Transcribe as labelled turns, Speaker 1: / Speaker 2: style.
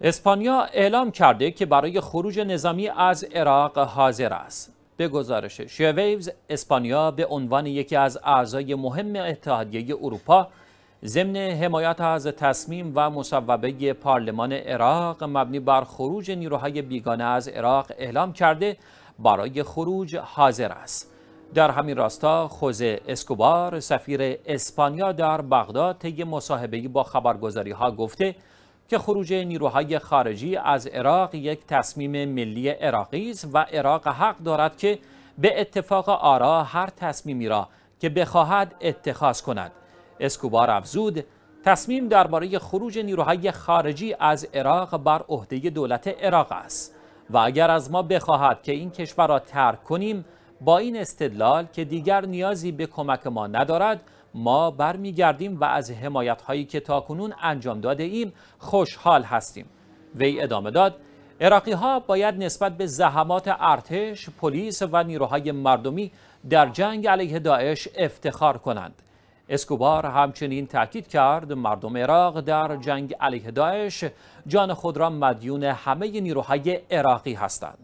Speaker 1: اسپانیا اعلام کرده که برای خروج نظامی از عراق حاضر است. به گزارش شویوز اسپانیا به عنوان یکی از اعضای مهم اتحادیه اروپا ضمن حمایت از تصمیم و مصوبه پارلمان عراق مبنی بر خروج نیروهای بیگانه از عراق اعلام کرده برای خروج حاضر است. در همین راستا خوزه اسکوبار سفیر اسپانیا در بغداد طی مصاحبه با خبرگزاری ها گفته که خروج نیروهای خارجی از عراق یک تصمیم ملی عراقی است و عراق حق دارد که به اتفاق آرا هر تصمیمی را که بخواهد اتخاذ کند اسکوبار افزود تصمیم درباره خروج نیروهای خارجی از عراق بر عهده دولت عراق است و اگر از ما بخواهد که این کشور را ترک کنیم با این استدلال که دیگر نیازی به کمک ما ندارد ما برمیگردیم و از حمایت هایی که تاکنون انجام داده ایم خوشحال هستیم وی ادامه داد عراقی ها باید نسبت به زحمات ارتش، پلیس و نیروهای مردمی در جنگ علیه داعش افتخار کنند. اسکوبار همچنین تاکید کرد مردم عراق در جنگ علیه داعش جان خود را مدیون همه نیروهای عراقی هستند.